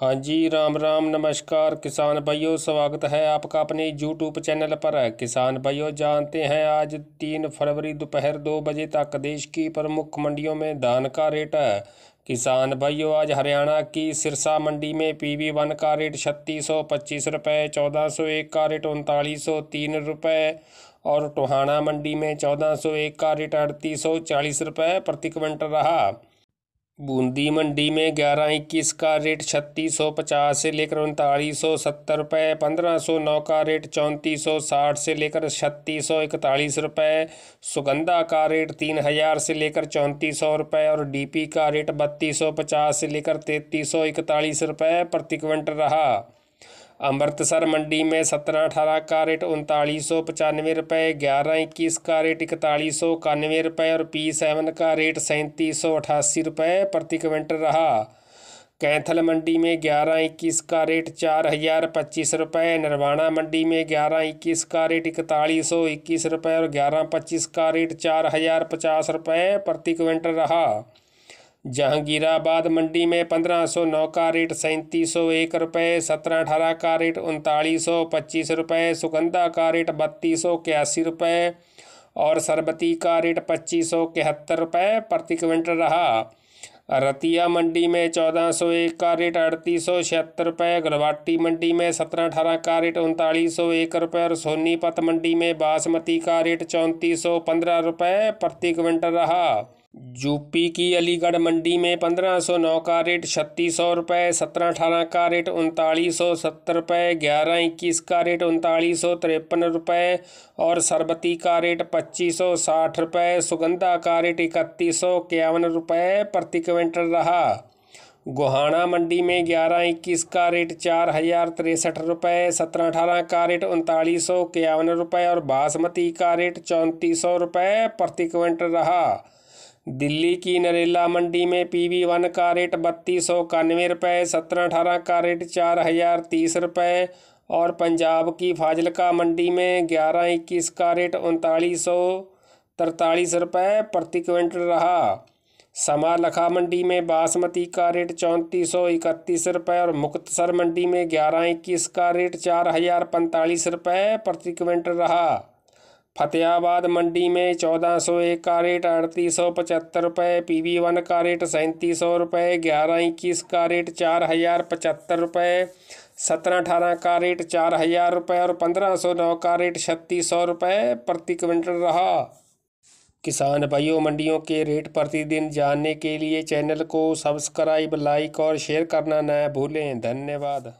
हाँ जी राम राम नमस्कार किसान भाइयों स्वागत है आपका अपने यूट्यूब चैनल पर किसान भाइयों जानते हैं आज तीन फरवरी दोपहर दो बजे तक देश की प्रमुख मंडियों में धान का रेट है किसान भाइयों आज हरियाणा की सिरसा मंडी में पी वी वन का रेट छत्तीस सौ पच्चीस रुपये चौदह सौ एक का रेट उनतालीस सौ तीन रुपये और टोहाना मंडी में चौदह सौ एक का रेट अड़तीस सौ चालीस रुपये प्रति क्विंटल रहा बूंदी मंडी में ग्यारह इक्कीस का रेट छत्तीस सौ पचास से लेकर उनतालीस सौ सत्तर रुपये पंद्रह सौ नौ का रेट चौंतीस सौ साठ से लेकर छत्तीस सौ इकतालीस रुपये सुगंधा का रेट तीन हज़ार से लेकर चौंतीस सौ रुपये और डीपी का रेट बत्तीस सौ पचास से लेकर तैंतीस सौ इकतालीस रुपये प्रति क्विंटल रहा अमृतसर मंडी में सत्रह अठारह का रेट उनतालीस सौ पचानवे रुपये ग्यारह इक्कीस का रेट इकतालीस सौ इक्यानवे रुपये और पी सेवन का रेट सैंतीस सौ अठासी रुपये प्रति क्विंटल रहा कैंथल मंडी में ग्यारह इक्कीस का रेट चार हजार पच्चीस रुपये नरवाणा मंडी में ग्यारह इक्कीस का रेट इकतालीस सौ इक्कीस रुपये और ग्यारह पच्चीस का रेट चार हजार पचास रुपये प्रति क्विंटल रहा जहांगीराबाद मंडी में पंद्रह सौ नौ का रेट सैंतीस सौ एक रुपये सत्रह अठारह का रेट उनतालीस सौ पच्चीस रुपये सुगंधा का रेट बत्तीस सौ इक्यासी रुपये और सरबती का रेट पच्चीस सौ इकहत्तर रुपये प्रति क्विंटल रहा रतिया मंडी में चौदह सौ एक का रेट अड़तीस सौ छिहत्तर रुपये गलवाटी मंडी में सत्रह अठारह का रेट उनतालीस सौ एक रुपये और सोनीपत मंडी में बासमती का रेट चौंतीस सौ पंद्रह रुपये प्रति क्विंटल रहा यूपी की अलीगढ़ मंडी में पंद्रह सौ नौ का रेट छत्तीस सौ रुपये सत्रह अठारह का रेट उनतालीस सौ सत्तर रुपये ग्यारह इक्कीस का रेट उनतालीस सौ तिरपन रुपये और सरबती का रेट पच्चीस सौ साठ रुपये सुगंधा का रेट इकतीस सौ इक्यावन रुपये प्रति क्विंटल रहा गोहाना मंडी में ग्यारह इक्कीस का रेट चार हजार तिरसठ रुपये सत्रह अठारह का रेट उनतालीस सौ इक्यावन रुपये और बासमती का रेट चौंतीस सौ रुपये प्रति क्विंटल रहा दिल्ली की नरेला मंडी में पी वी वन का रेट बत्तीस सौ इक्यानवे रुपये सत्रह अठारह का रेट चार हज़ार तीस रुपये और पंजाब की फाजिलका मंडी में ग्यारह इक्कीस का रेट उनतालीस सौ तरतालीस रुपये प्रति क्विंटल रहा समालखा मंडी में बासमती का रेट चौंतीस सौ इकतीस रुपये और मुक्तसर मंडी में ग्यारह इक्कीस का रेट चार हज़ार पैंतालीस रुपये प्रति क्विंटल रहा फतेहाबाद मंडी में चौदह सौ एक का रेट अड़तीस सौ पचहत्तर रुपये पी वी वन का रेट सैंतीस सौ रुपये ग्यारह इक्कीस का रेट चार हज़ार पचहत्तर रुपये सत्रह अठारह का रेट चार हज़ार रुपये और पंद्रह सौ नौ का रेट छत्तीस सौ रुपये प्रति क्विंटल रहा किसान भाइयों मंडियों के रेट प्रतिदिन जानने के लिए चैनल को सब्सक्राइब लाइक और शेयर करना न भूलें धन्यवाद